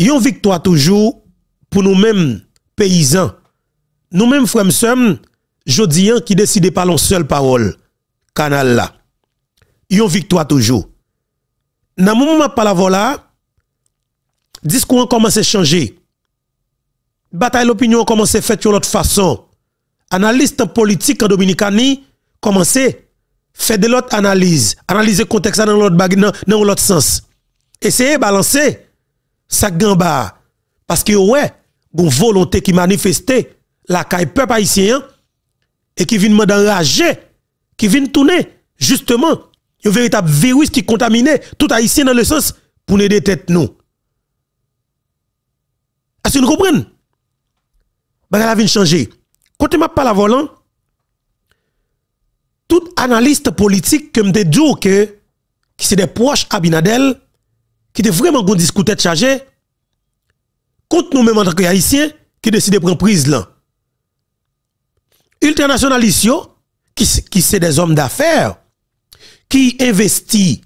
Yon victoire toujours pour nous-mêmes paysans, nous-mêmes frères sommes jodiens hein, qui décide pas l'on seule parole, canal là. ont victoire toujours. Dans le moment par la voilà, discours commence à changer. Bataille l'opinion commence à faire de l'autre façon. Analyste politique en Dominicani commencé à faire de l'autre analyse, analyser contexte dans l'autre l'autre sens. Essayez de balancer ça gamba parce que ouais une volonté qui manifestait la caille peuple haïtien et qui vient d'enrager qui vient tourner justement un véritable virus qui contaminait tout haïtien dans le sens pour nous détecter. nous est-ce que vous comprenez ben, la vie changer quand m'a pas la volant tout analyste politique que me dit que qui c'est des proches Abinadel qui était vraiment un discours tête chargé, contre nous-mêmes en tant que haïtiens, qui décide de prendre prise là. Ultranationalistes, qui, qui sont des hommes d'affaires, qui investit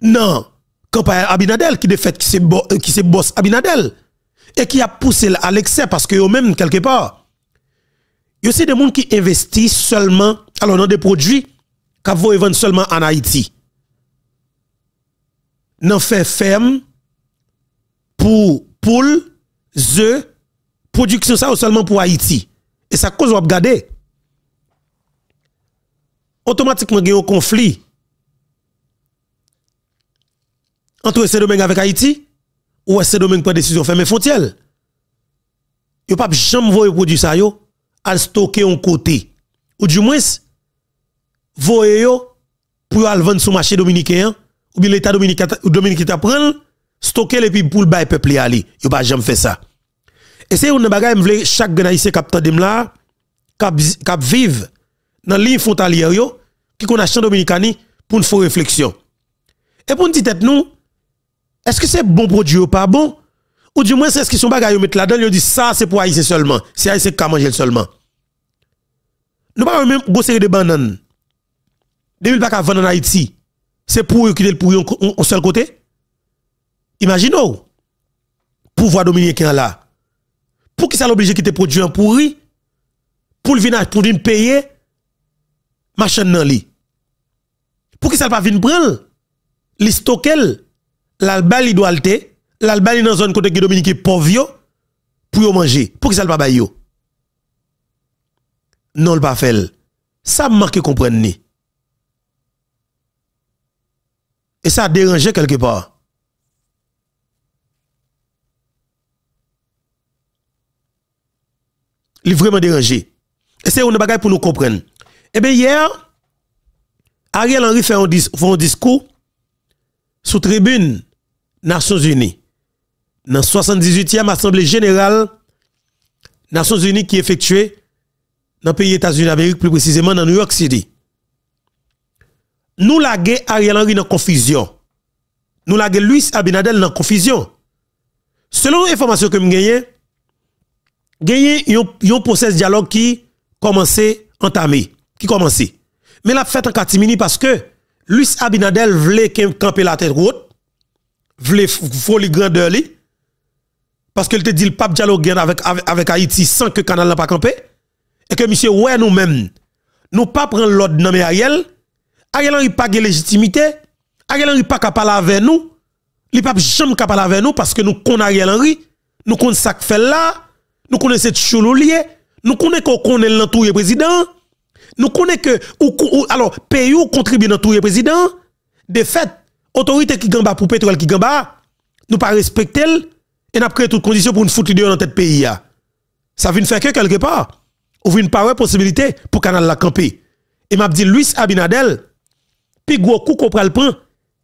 dans campagne Abinadel, qui se fait qui c'est euh, Abinadel, et qui a poussé à l'excès parce que eux même quelque part, Il y aussi des gens qui investissent seulement, alors dans des produits, qui vont vendre seulement en Haïti nan fait ferme pour poule, œufs, production ça ou seulement pour Haïti. Et ça cause ou Automatiquement, il y a un conflit entre ces domaines avec Haïti ou ces domaines prend décision ferme frontière. a pas jamais voyer produit ça yo à stocker en côté ou du moins voyer yo pour aller vendre sur marché dominicain ou bien l'État dominicain t'apprend, stocker les puis pour le bail peuple aller. Yo pas jamais fait ça. Et c'est une bagaille m'vle chaque qui cap tandem là, cap cap vive dans les frontalière qui qu'on a chan dominicani pour une réflexion. Et pour nous dire, nous, est-ce que c'est bon produit ou pas bon ou du moins c'est ce qui sont bagaille mettre là-dedans, ils dit ça c'est pour Haïti seulement, c'est Haïti qui mangé seulement. Nous pas même de bananes. 2000 pas vendre en Haïti c'est pour eux qui le pour un seul côté. Imaginez, pouvoir dominicain là. Pour qui ça qui te produit un pourri? Pour le vinage, pour venir payer machin dans lit. Pour qui ça pas venir prendre? Li stocker, l'alba li doit l'alba est dans zone côté dominicain pauvre pour manger. Pour qui ça pas bailler Non le pas fait. Ça manque comprendre ni. Et ça a dérangé quelque part. Il est vraiment dérangé. Et c'est une bagaille pour nous comprendre. Eh bien, hier, Ariel Henry fait un, discours sous tribune Nations Unies. Dans la 78e Assemblée Générale Nations Unies qui est effectuée dans le pays États-Unis d'Amérique, plus précisément dans New York City nous lagué Ariel Henry dans confusion. Nous lagué Luis Abinadel dans confusion. Selon informations que nous avons, il un processus de dialogue qui commençait entamé, qui commençait. Mais la fête en catimini parce que Luis Abinadel voulait camper la tête haute, voulait folie grandeur parce qu'il te dit le pape dialogue avec, avec, Haïti sans que Canal n'a pas campé, et que monsieur, ouais, nous-mêmes, nous pas prendre l'ordre dans Ariel, Ariel Henry pas de légitimité. Ariel Henry pas capable avec nous. Il pas jamais capable avec nous parce que nous connaissons Ariel Henry. Nous connaissons ça fait là. Nous connaissons cette chelou Nous connaissons qu'on connaît l'entouré président. Nous connaissons que, ou, alors, pays contribue l'entouré président. De fait, autorité qui gamba pour pétrole qui gamba, nous pas respecter et n'a créé toutes conditions pour nous foutre dans tête pays. Ça vient faire que quelque part, ou une pas possibilité pour canal la camper. Et m'a dit Luis Abinadel, plus gros coup qu'on prend le prendre,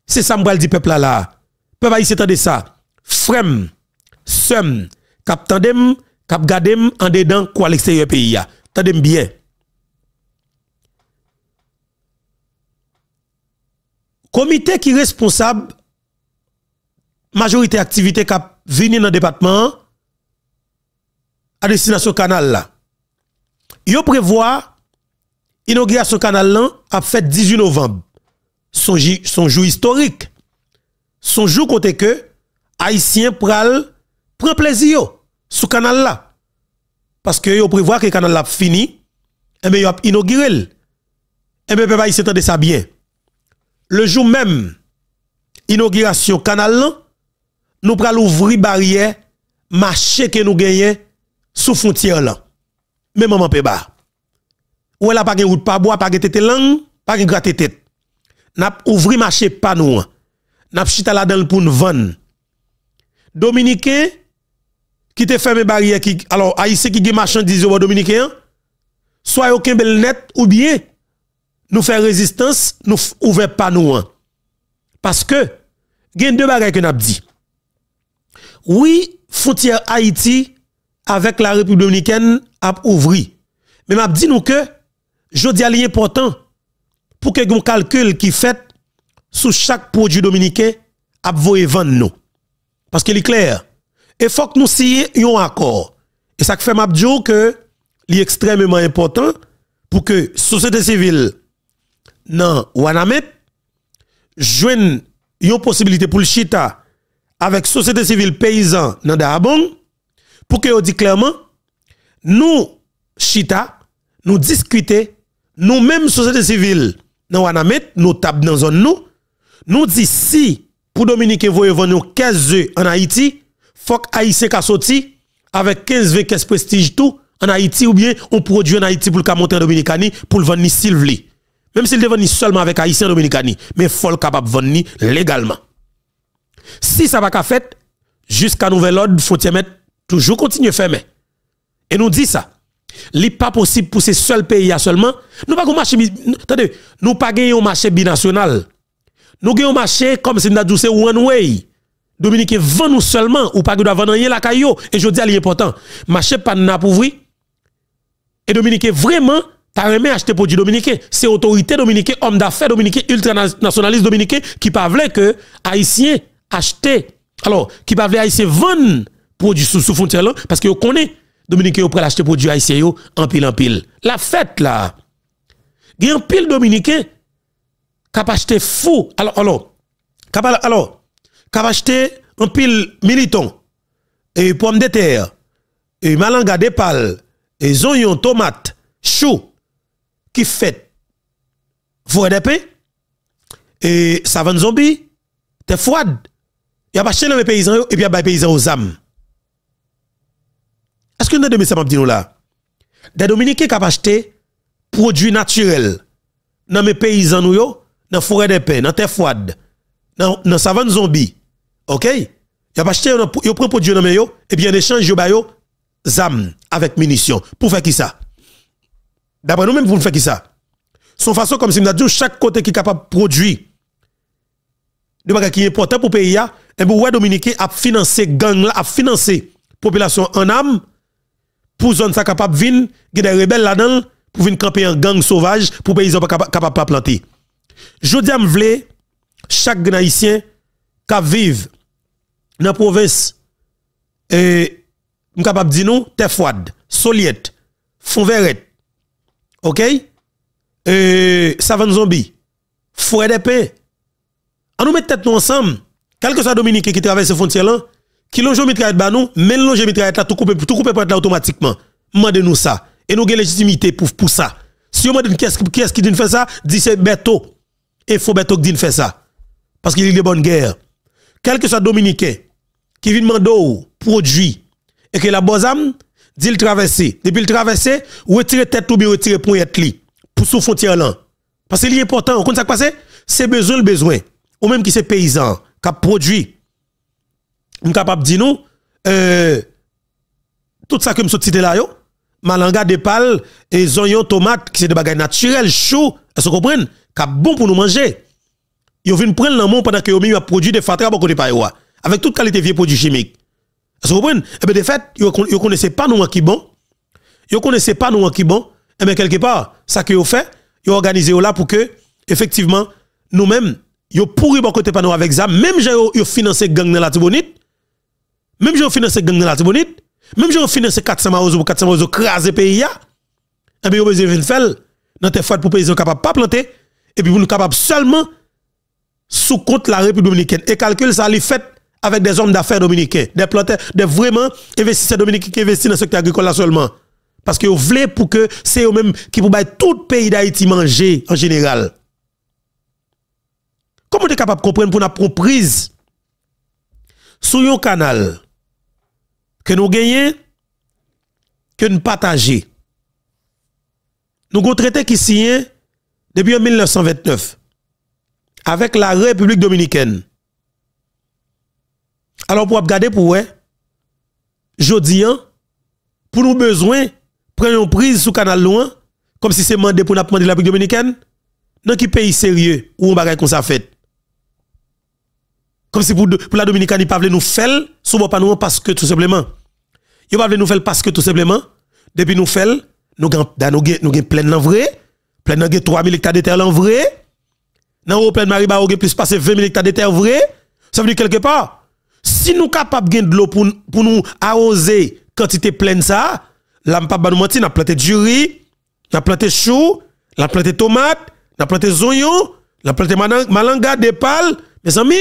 c'est ça que dit peuple là. Peuple c'est de ça. Frem, sem, kap tandem, gadem en dedans quoi l'extérieur pays ya. Tandem bien. Comité qui responsable majorité activité cap venir dans le département à destination canal là. Yo prévoit inauguration canal là à fête 18 novembre. sonjou historik. Sonjou kote ke, Aisyen pral preplezi yo sou kanal la. Paske yo prevoa ke kanal la fini, enbe yo ap inogirel. Enbe pe pa isi tande sa bien. Le jou men, inogirasyon kanal la, nou pral ouvri barye, mache ke nou genye sou fontyer la. Men maman pe ba. Ou ela pa gen wout pa bo, pa gen tete lang, pa gen grat tete. n'a ouvri marché loin n'a chita la dans pour nous vendre dominicain qui te fermé barrière qui alors haïtien qui gagne marchandise au dominicain soit aucun bel net ou bien nous faisons résistance nous pas panou parce que a deux barrières que n'a dit oui frontière Haïti avec la République dominicaine a ouvri mais m'a dit nous que je dis pourtant pour que un calcul qui fait sous chaque produit dominicain à vendre nous. Parce qu'il est clair. Et faut que nous soyons un accord. Et ça fait m'a que est extrêmement important pour que société civile dans Wanamet joigne une possibilité pour le chita avec société civile paysan dans Darabon pour que on dit clairement nous chita nous discutons, nous-mêmes société civile dans Wanamet, nous tables dans zone nous. Nous disons si pour Dominique voye nous 15 œufs en Haïti, faut que Haïtien sorti avec 15 V 15 prestige tout en Haïti ou bien on produit en Haïti pour le monter en Dominicani pour le vendre s'il Même s'il devait seulement avec Haïtien Dominicani, mais faut capable vendre légalement. Si ça va pas fait, jusqu'à nouvel ordre, faut mettre toujours continuer fermer. Et nous disons ça n'est pas possible pour ces seuls pays seulement. Nous pas marché, attendez, nous pas un marché binational. Nous avons un marché comme si nous avons one way. Dominique vend nous seulement ou pas e e que vendre rien la caillou et je dis à l'important. Marché pas n'a Et Dominique vraiment T'as aimé acheter produit Dominique C'est l'autorité Dominique homme d'affaires Dominique, ultranationaliste Dominique qui pas que Haïtiens achètent Alors, qui parlait Haïtiens vendre produit sous, sous frontière parce qu'ils connaissent Dominique prêt pour acheter produits Haïtien en pile en pile. La fête là. Il y a un pile Dominicain qui a acheté fou. Alors, alors, alors, qui a acheté un pile militant, et pomme de terre, et malanga de pal, et oignons, tomates, chou, qui fait voie d'épée, et van zombie, te froide. Il a acheté dans paysans, et puis il y a de paysans aux âmes. Est-ce que nous avons dit nous là Des Dominicains qui ont acheté produits naturels dans mes paysans dans yo, dans forêt de paix, dans terre froide, dans dans savane zombie. OK Ils ont acheté ils produits dans yo et bien échange yo ba des avec munitions pour faire qui ça D'après nous mêmes pour faire qui ça Son façon comme si nous dit chaque côté qui est capable de produire de qui est important pour le pays, et eh pour les Dominicains, a financé gang, a financé population en âme pour zone ça capable vin, il des rebelles là-dedans pour venir camper en gang sauvage pour paysans pas capable pas planter. Je dis m'vle chaque haïtien qui vive dans la province et suis capable dire nous froid, froide, soliette, ok? OK e, euh savane zombie, fouet paix. On nous met tête nous ensemble. Quel que soit Dominique qui traverse ces frontières là, qui longe mitraillette ba nous, même longe mitraillette là tout coupé tout être là automatiquement. Mandez nous ça et nous avons légitimité pour pour ça. Si on demande qui est-ce qui quest ce qui faire ça, dit c'est Beto. Et faut Beto qui dit faire ça parce qu'il y a de bonne guerre. Quel que soit dominicain qui vient demander produit et que la âme, dit le traverser. Depuis le traverser, retirer tête ou bien retirer être li pour sous frontière là. Parce que est important, on compte ça passe? c'est besoin le besoin ou même qui c'est paysan qui a produit suis capable de dire euh, tout ça que je cité là, yo, malanga de pal, et zoyon, tomate, qui c'est des bagages naturels, chauds, est-ce que vous comprenez? bon pour nous manger. Ils viennent prendre l'amour pendant que ils ont produit des fatras pour côté Avec toute qualité vieux produits chimiques. Est-ce que vous comprenez? Et eh bien, de fait, ils ne connaissaient pas nous qui bon. Ils ne connaissaient pas nous qui bon. Eh bien, quelque part, ça que vous fait, ils organisé là pour que, effectivement, nous-mêmes, ils pourri bon côté pas nous avec ça. Même si ils financé gang dans la Tibonite, même si vous financez gang la Tibonite, même si vous finance 400 maos pour 400 maos craser pays là, et eh bien on besoin de faire dans tes fois pour paysans capable pas planter et puis pour êtes capable seulement sous compte la République dominicaine et calcul ça les fait avec des hommes d'affaires dominicains, des planteurs, des vraiment investisseurs dominicains qui investissent dans le secteur agricole seulement. Parce que vous voulez pour que c'est eux même qui pour tout le pays d'Haïti manger en général. Comment vous êtes capable de comprendre pour la prise sur un canal que nous gagnons, que nous partageons. Nous avons traité qui signé depuis 1929 avec la République dominicaine. Alors pour regarder pour ouais, dis, hein, pour nous besoin prenons prise sous canal loin comme si c'est mandé pour nous demander la République dominicaine dans qui pays sérieux où on bagaille comme ça fait. Comme si pour, la Dominicaine ils pas nous faire sous pas nous parce que tout simplement Yo pas nous faire parce que tout simplement, depuis nous fait, nous avons nous plein en vrai, plein dans 3000 hectares de terre en vrai. Dans au plein Mariba, gagne plus passer 20 000 hectares de terre vrai. Ça veut dire quelque part, si nous sommes capables de l'eau pour, pour nous arroser quantité pleine ça, là, pas nous mentir, nous planté du riz, n'a planté chou, nous planté tomate, n'a planté oignon n'a planté malanga, des pal, Mes amis,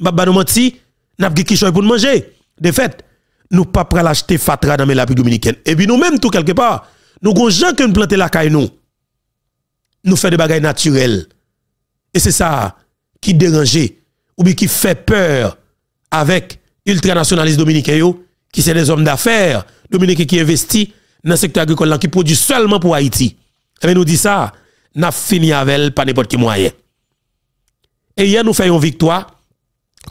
nous pas nous mentir, nous avons qui pour nous manger. De fait, nous pas prêts à acheter fatra dans la dominicaine. Et puis nous-mêmes, tout quelque part, nous avons gens qui nous plantent la caille nous. Nous faisons des bagailles naturelles. Et c'est ça qui dérange ou bien qui fait peur avec ultranationalistes dominicains qui sont des hommes d'affaires dominicains qui investissent dans le secteur agricole qui produit seulement pour Haïti. Et eh nous dit ça, n'a fini avec pas n'importe qui moyen. Et hier nous faisons une victoire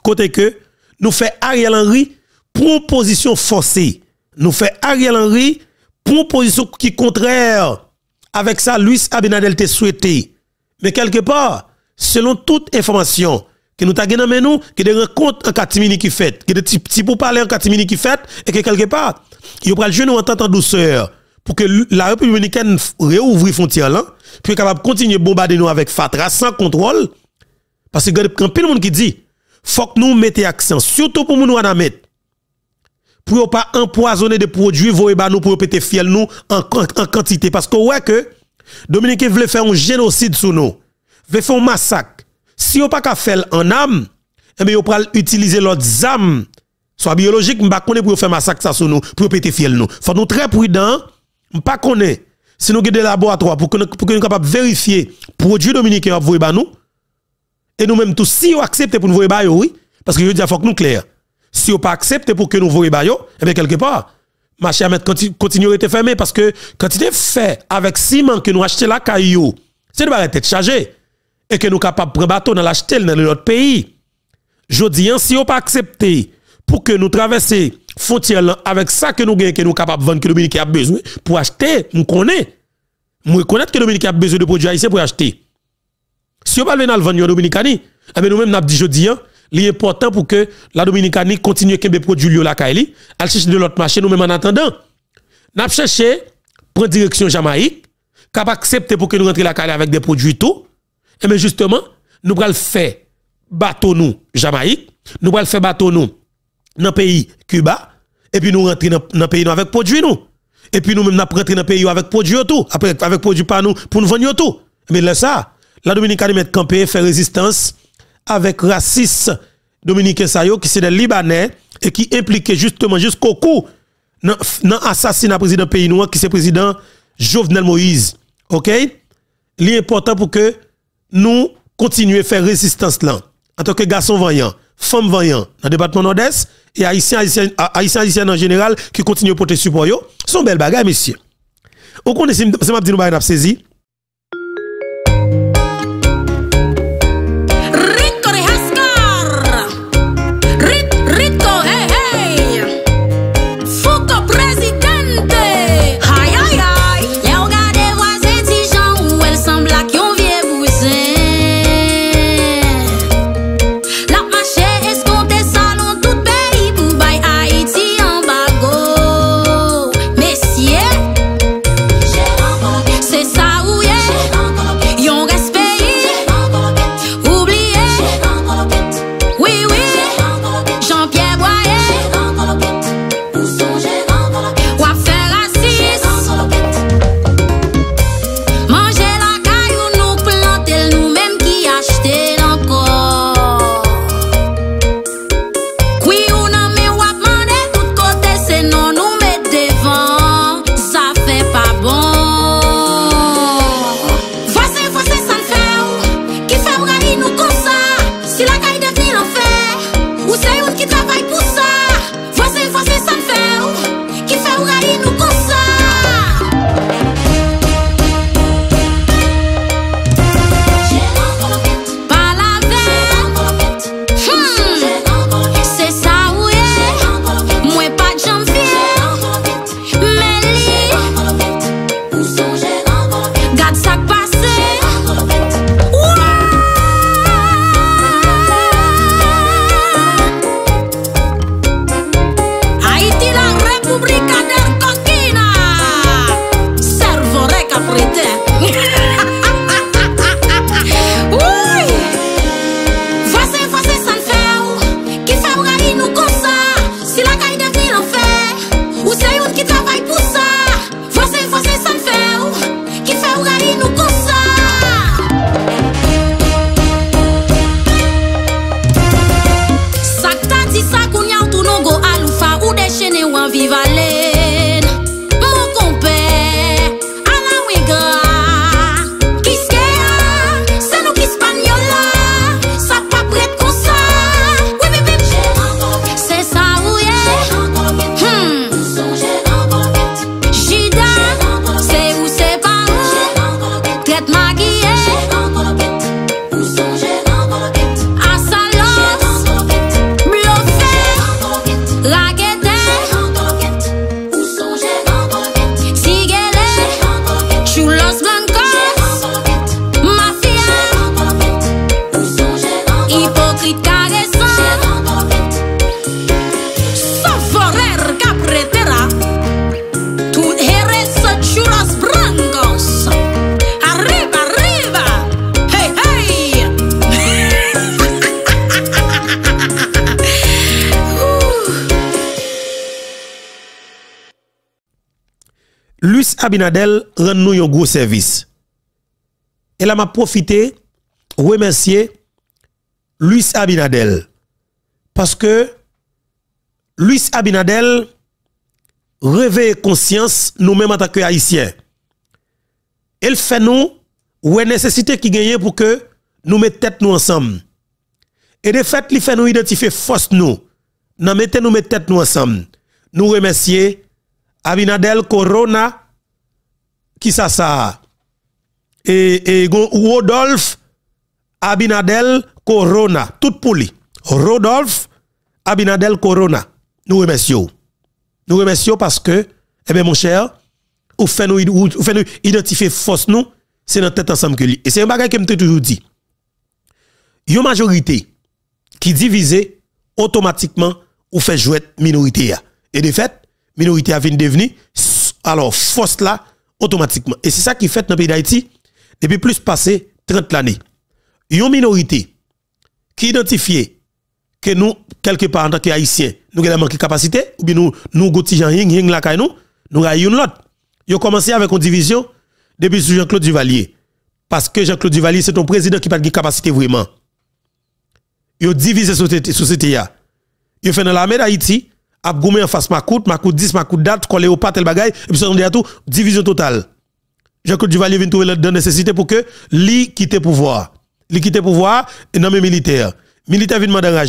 côté que nous faisons Ariel Henry proposition forcée. Nous fait Ariel Henry, proposition qui contraire avec ça, Luis Abinadel te souhaité. Mais quelque part, selon toute information que nous avons nous, que des rencontres en Katimini qui fait, que des petits pour parler en Katimini qui fait, et que quelque part, il aura le nous en tant en douceur pour que la République dominicaine réouvre les frontières là, hein, puis capable de continuer à bombarder nous avec fatra sans contrôle. Parce que quand y a plein de monde qui dit, faut que nous mettions accent, surtout pour nous en mettre, pour pas empoisonner des produits, pas nous pour péter fiel nous en, quantité. Parce que ouais que Dominique voulait faire un génocide sur nous, veut faire un massacre. Si on pas faire en âme, eh bien on peut utiliser l'autre âme, soit biologique, qu'on connaît pour faire massacre ça sur nous, pour péter fiel nous. Faut nous très prudent, qu'on connaît. Si nous avons des laboratoires pour que nous soyons capables de vérifier produits dominicains, vous pas nous. Et nous même tous si vous acceptez pour nous voyez oui, parce que je dis, il faut que nous clair si vous pas accepté pour que nous voyons bayo, eh bien quelque part, ma chère mettre continuer à fermé parce que quand il est fait avec ciment que nous achetons la caillou, c'est de de charger et que nous capables de prendre bateau dans l'acheter dans l'autre pays. Je dis, si vous pas accepté pour que nous traversions frontière avec ça que nous gagnons, que nous capables de vendre que Dominique a besoin pour acheter, nous connaissons. Nous connaissons que Dominique a besoin de produits haïtiens pour acheter. Si vous ne pas le vendre en Dominicani, eh nous-mêmes, nous avons dit, je dis, hein, il est important pour que la Dominicanie continue à produire la Kaili, Elle cherche de l'autre marché, nous même en attendant. Nous cherchons, prendre direction Jamaïque, capable accepter pour que nous rentrions la Kaili avec des produits tout. Et bien justement, nous allons faire bateau nous Jamaïque, nous allons faire bateau nous dans le pays Cuba, et puis nous rentrons dans le pays nous avec produits nous. Et puis nous-mêmes, nous rentrons dans le pays avec produits tout, avec produits pas nous, pour nous vendre tout. Mais là, ça, la Dominicanie met campé, fait résistance, avec Dominique Sayo, qui est des Libanais et qui impliquait justement jusqu'au coup dans l'assassinat président pays noir qui le président Jovenel Moïse. OK? L'important pour que nous continuions à faire résistance là. En tant que garçon vaillant, femme vaillant, dans le département nord-est, et haïtiens, haïtien en général qui continue à porter support, son bel bagage, messieurs. Au c'est ma petite nous saisi. Abinadel rend nous un gros service. Et là, m'a profité, remercier Luis Abinadel. Parce que Luis Abinadel réveille conscience nous-mêmes en tant que haïtiens. Elle fait nous est nécessité qui gagne pour que nous mettions tête nous ensemble. Et de fait, il fait nous identifier force nous. Nous mettons nous tête nous ensemble. Nous remercier Abinadel Corona qui ça ça et, Rodolphe Abinadel Corona tout pour lui Rodolphe Abinadel Corona nous remercions nous remercions parce que eh bien mon cher ou fait nous identifier force nous c'est notre tête ensemble que lui et c'est un bagage que me toujours dit une majorité qui divise automatiquement ou fait jouer minorité et de fait minorité a vient devenir alors force là automatiquement. Et c'est ça qui fait dans le pays d'Haïti depuis plus passé 30 l'année. Une minorité qui identifie que nous, quelque part en tant nous nous avons manqué de capacité, ou bien nous, nous, nous ying, ying, la nous, nous avons une l'autre. Ils ont commencé avec une division depuis Jean-Claude Duvalier. Parce que Jean-Claude Duvalier, c'est un président qui n'a pas de capacité vraiment. Ils ont divisé la société. Ils ont fait dans l'armée d'Haïti, ap en face Makout, Makout 10, Makout date, collé au et le bagay, et puis ça on dit à tout, division totale. Jean-Claude Duvalier vient trouver la nécessité pour que lui quitte pouvoir. Lui quitte pouvoir, et nommé militaire. Militaire vient demander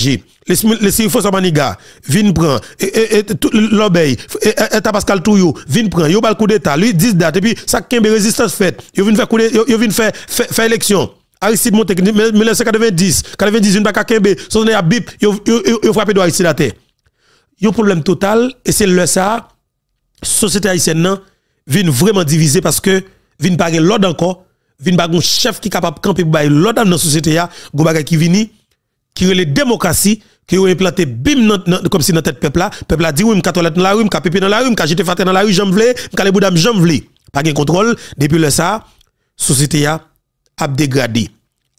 Les, Les Sirifos Amaniga, vient prendre. Et, et, l'obéi, et, Pascal Touyou, vient prendre. Yo le coup d'état, lui 10 dates, et puis ça kembe résistance faite. Yo vient faire coup yo vient faire, faire élection. Aristide Montek, 1990, a Bakakembe, son à bip, yo frappé de Aristide à terre un problème total et c'est le ça société haïtienne vient vraiment diviser parce que vient pas l'ordre encore vient pas un chef qui est capable de camper pour l'ordre dans la société a qui vini qui la démocratie qui ont implanté bim comme si dans tête peuple là peuple a dit oui me dans la rue me pépé dans la rue me jeter faté dans la rue j'en vle me calé boudam j'en vle pas de contrôle depuis le ça société a a dégradé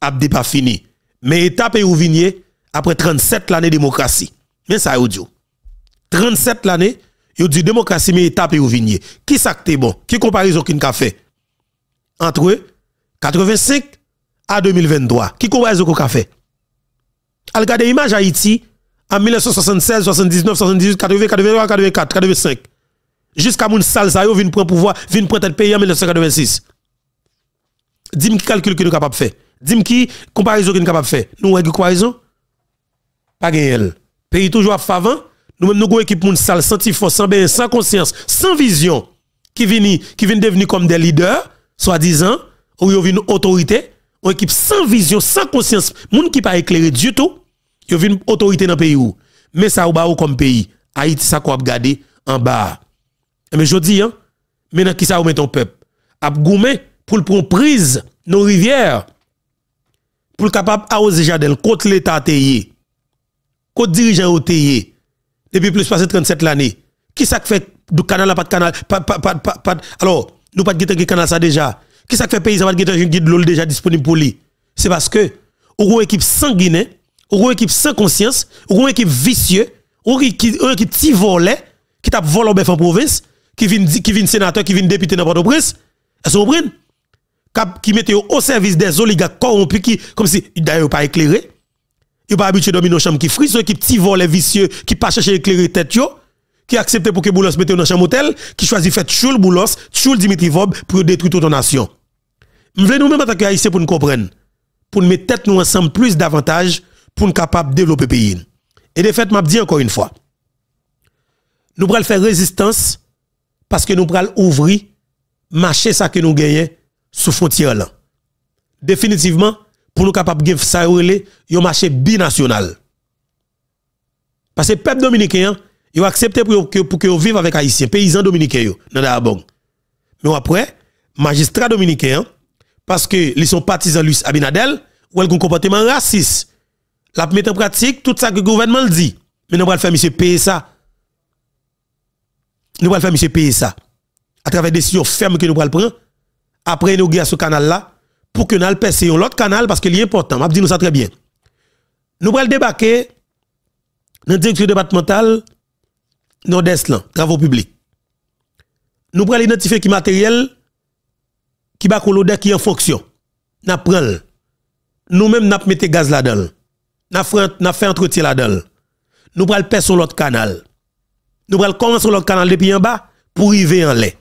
a pas fini mais étape ou ouvinier après 37 l'année démocratie mais ça audio 37 l'année, ils dit démocratie mais étape et vigné. Qui ça que bon? Qui comparaison qu'il a fait? Entre 85 à 2023. Qui comparaison qu'on a fait? Al gade image Haïti en 1976, 79, 78, 80, 83, 84, 85. Jusqu'à mon salsa yo vin prendre pouvoir, vin prendre le pays en 1986. Dis-moi qui calcul que nous capable faire. Dis-moi qui comparaison que nous capable faire. Nous, on comparaison? Pas gagné. Pays toujours à faveur nous-mêmes, nous avons une équipe moun sale, sans force, sans ben, sans conscience, sans vision, qui qui vient devenir comme des leaders, soi-disant, ou a une autorité, une équipe sans vision, sans conscience, moun qui pas éclairé du tout, ils une autorité dans le pays où. Mais ça, ou comme pays, Haïti, ça ap garder en bas. Eh, mais je dis, hein, maintenant qui ça ou met ton peuple? Abgoumé pour le prendre prise nos rivières, pour le capable arroser jardin, contre l'État kote dirigeant teye depuis plus de 37 l'année. Qui ça fait du canal à pas de canal Alors, nous pas de canal ça déjà. Qui ça fait pays ça pas de l'eau déjà disponible pour lui C'est parce que, ou une équipe sans on ou une équipe sans conscience, ou une équipe vicieuse, ou une équipe qui vole, qui tape vol en province, qui vient qui sénateur, qui vient député dans Port-au-Prince. Est-ce que vous Qui mettent au service des oligarques corrompus comme si, d'ailleurs, pas éclairé Yo pas habitué dominer nos chambres qui frise, qui petit les vicieux, qui pas chercher éclairer tête yo, qui accepte pour que Boulos mette dans chambre hôtel, qui choisit faire le Boulos, le Dimitri Vob pour détruire toute nation. Je nous même en tant que pour nous comprendre, pour nous mettre tête nous ensemble plus davantage pour nous capable de développer le pays. Et de fait, m'a dis encore une fois, nous pral faire résistance parce que nous pral ouvrir marché ça que nous gagnons sous frontière là. Définitivement, pour nous capable de ça relé un marché binational parce que peuple dominicain il a accepté pour que pour que vivent avec haïtiens paysans dominicains dans la bon mais après magistrats dominicains parce que ils sont partisans Luis Abinadel ou un comportement raciste la mettre en pratique tout ça que le gouvernement dit mais nous va faire monsieur payer ça nous va faire monsieur payer ça à travers des décisions fermes que nous va prendre après nous sur ce canal là pour que nous un l'autre canal parce que est important. Je dis nous ça très bien. Nous allons débarquer dans la direction départementale nord-est, travaux publics. Nous allons identifier qui matériel qui qui est en fonction. Nous prenons. Nous-mêmes, nous mettons gaz là-dedans. Nous faisons entretien là-dedans. Nous allons passer sur l'autre canal. Nous allons commencer l'autre canal depuis en bas pour arriver en l'air.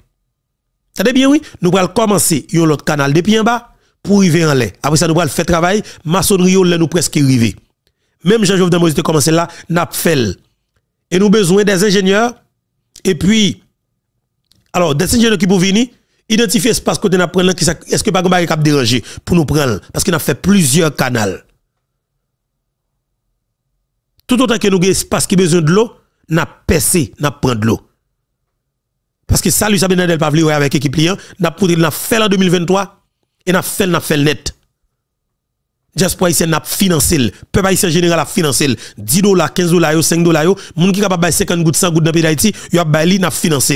Ça bien oui, nous allons commencer l'autre canal depuis en bas pour arriver en l'air. Après ça, nous allons faire travail, maçonnerie, là, nous presque arrivé. Même Jean-Jovenel Moïse a commencé là, n'a fait. Et nous besoin des ingénieurs, et puis, alors, des ingénieurs qui peuvent venir, identifier espace côté n'a prendre est-ce que pas un cap déranger pour nous prendre parce qu'il a fait plusieurs canaux tout autant que nous avons espace qui besoin de l'eau n'a percé n'a prendre de l'eau parce que ça lui d'être pas avec l'équipe client n'a n'a fait en 2023 et n'a fait, n'a fait net. Jasper haïtienne n'a financé le. Peuple haïtien général a financé 10 dollars, 15 dollars, 5 dollars. Moun qui capable de 50 gouttes, 100 gouttes dans le pays d'Haïti, il a li n'a financé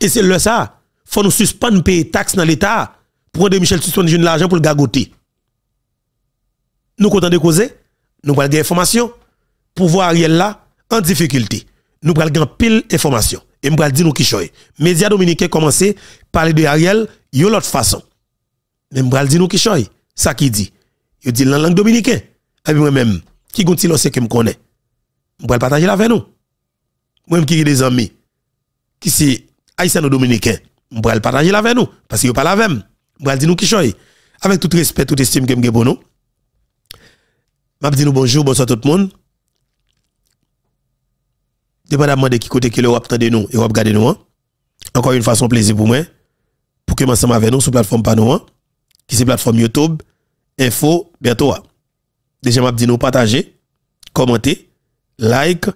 Et c'est le Il Faut nous suspendre payer taxes dans l'État pour Michel suspendre l'argent pour le gagoter. Nous comptons de causer, nous prenons des informations pour voir Ariel là en difficulté. Nous prenons pile information. Et nous prenons dire nous qui choy. Média dominicain à parler de Ariel yon l'autre façon. Même bral dit nous qui choy, ça qui dit. Yo dit la langue dominicaine. Et moi même, qui gonti l'on sait que me connaît. M'bral partager la avec nous. Moi même qui des amis qui si haïtien ou dominicain, m'bral partager la avec nous parce que yo pas la même. M'bral dit nous qui choy. Avec tout respect, tout estime que m'gen pour nous. M'a dit bonjour, bonsoir tout le monde. Dépendamment de qui côté que l'Europe de nous, Europe de nous. Hein. Encore une façon plaisir pour moi pour que ensemble avec nous sur plateforme Panoa, hein. qui c'est plateforme YouTube, info, bientôt. Hein. Déjà, m'a dit nous partager, commenter, like,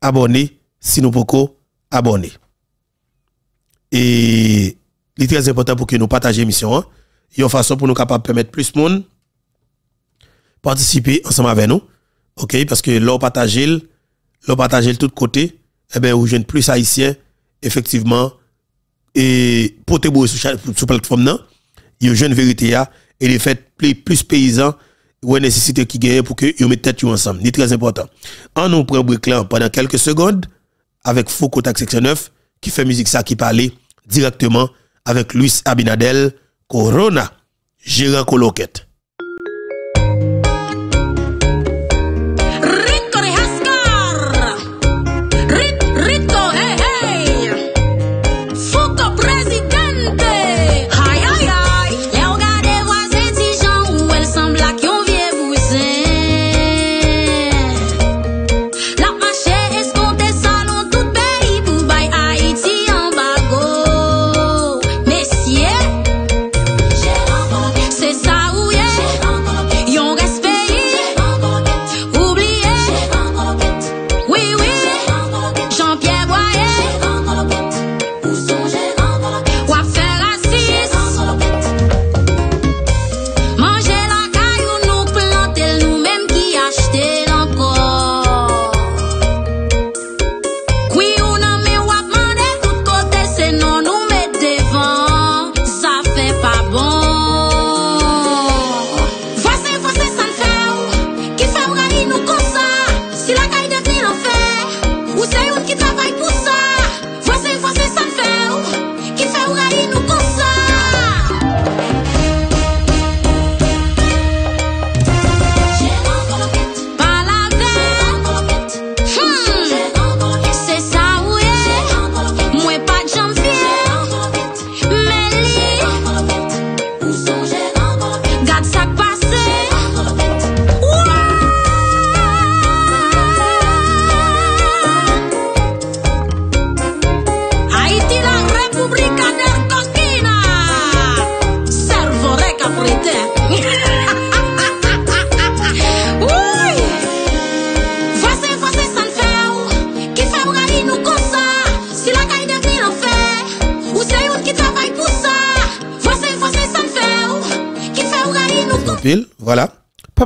abonner, si nous pouvons abonner. Et il très important pour que nous partagions l'émission. Hein. Il y a une façon pour nous capables permettre plus de monde participer ensemble avec nous. OK parce que l'on partager l'on partager de tous côtés, eh ben vous jeune plus haïtien effectivement et te sur sur plateforme il y a une jeune vérité là et les fait plus paysans ouais nécessité qui gagne pour que ils mettent tête ensemble c'est très important en nous prend un pendant quelques secondes avec Foucault section 9 qui fait musique ça qui parlait directement avec Luis Abinadel Corona gérant Coloquette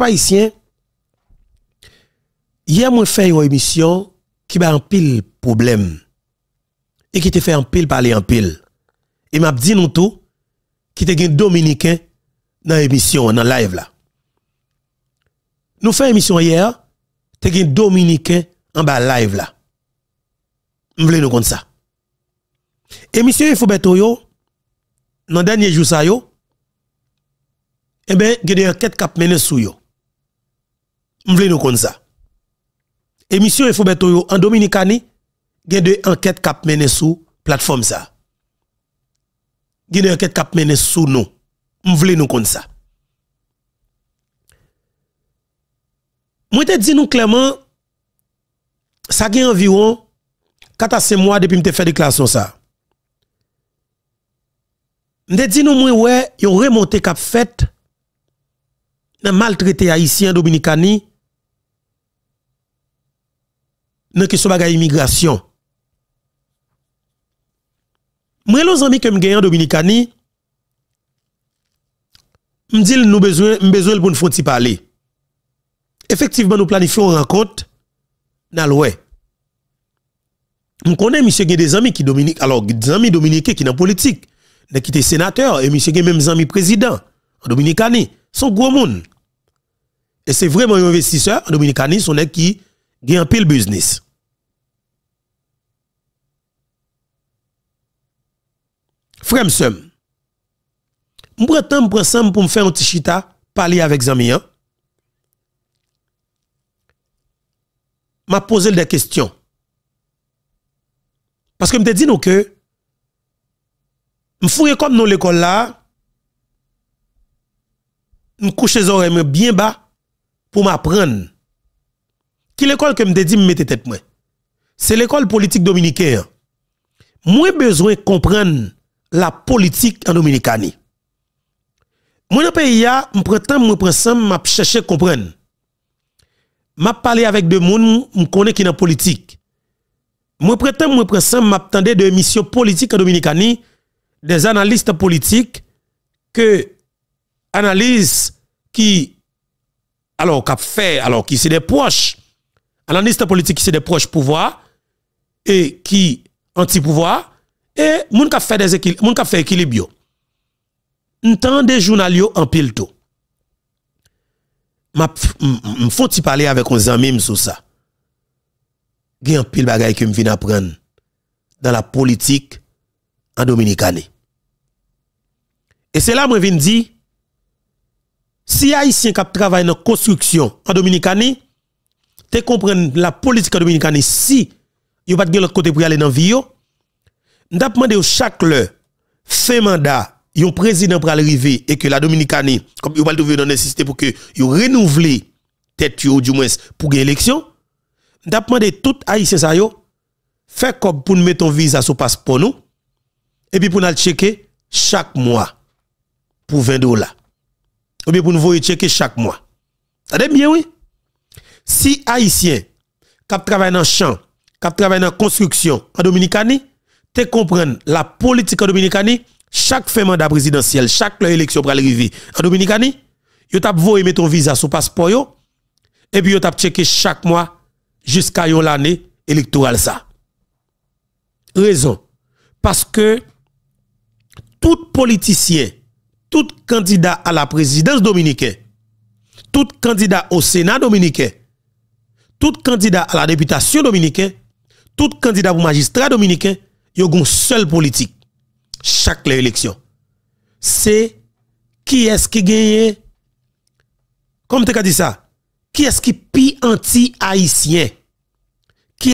papa haïtien, hier, moi, fait une émission qui va en pile problème. Et qui te fait en pile parler en pile. Et m'a dit nous tout, qui te un dominicain dans l'émission, dans live là. Nous fait émission hier, te un dominicain en bas live là. M'vle nous comme ça. Émission faut yo, dans dernier jour ça yo, eh ben, il y a une enquête qui a mené sur yo. Mvle nous comme ça. Émission il en Dominicani, il de enquête kap enquêtes qui sous plateforme ça. Il y a des enquêtes qui sous nous. On nous ça. Moi te dis nous clairement ça fait environ 4 à 5 mois depuis que je fait déclaration ça. Je dis nous moi ouais, fait maltraité haïtien dominicani dans question bagage immigration. Moi les amis que me gagne en Dominicani, me dit nous besoin besoin pour nous parler. Effectivement nous planifions une rencontre dans l'ouest. connais connais monsieur qui des amis qui Dominique alors des amis dominicains qui dans politique, qui étaient sénateur et monsieur qui même amis présidents en Dominicani, sont gros monde. Et c'est vraiment un investisseur en Dominicani, son qui il un pile business. Frère, je prends temps pour ensemble pour me faire un petit chita, parler avec Zami. M'a posé des questions. Parce que me dit non que me fouiller comme dans l'école là, me couche les oreilles bien bas pour m'apprendre qui l'école que me dit mettez tête moi C'est l'école politique dominicaine. Moi besoin comprendre la politique en Dominicanie. Moi dans pays a, me prend temps, me prend m'a chercher comprendre. M'a parlé avec de monde, me qui dans politique. Moi prend temps, me prend temps, m'attendais de mission politique en Dominicanie, des analystes politiques que analyse qui alors qu'a fait alors qui c'est des proches Analyste politique, c'est des proches pouvoir et qui anti-pouvoir et moun ka fait des équilibres, moun ka fait équilibre. des journaliers en pile tout. M'a faut parler avec un ami sur ça. Gen en pile bagay que me viens apprendre dans la politique en dominicane. Et c'est là que je viens dire, si Haïtiens qui travaillent dans la construction en Dominicanie, tu comprendre la politique dominicaine si yo pas de l'autre côté pour aller dans vie yo pas demandé chaque l'heure fait mandat yon président pour arriver et que la Dominicaine comme il pas trouver dans nécessité pour que il renouvelle tête yon du moins pour une élection, pas demandé tout haïtien ça yo fait comme pour nous mettre un visa sur passeport nous et puis pour nous checker chaque mois pour 20 dollars. Ou bien pour nous voir checker chaque mois. Ça bien oui si haïtien qui travaillent dans champ, qui travaille dans construction en Dominicanie, te comprendre la politique en Dominicanie, chaque fin mandat présidentiel, chaque élection pour arriver en Dominicanie, yo tap voye met ton visa sous passeport et puis yo tap checké chaque mois jusqu'à l'année électorale ça. Raison. Parce que tout politicien, tout candidat à la présidence dominicaine, tout candidat au Sénat dominicain, tout candidat à la députation dominicaine, tout candidat au magistrat dominicain, il y a une politique. Chaque élection. C'est qui est-ce qui gagne. Comme tu as dit ça? Qui est-ce qui est anti-haïtien? Qui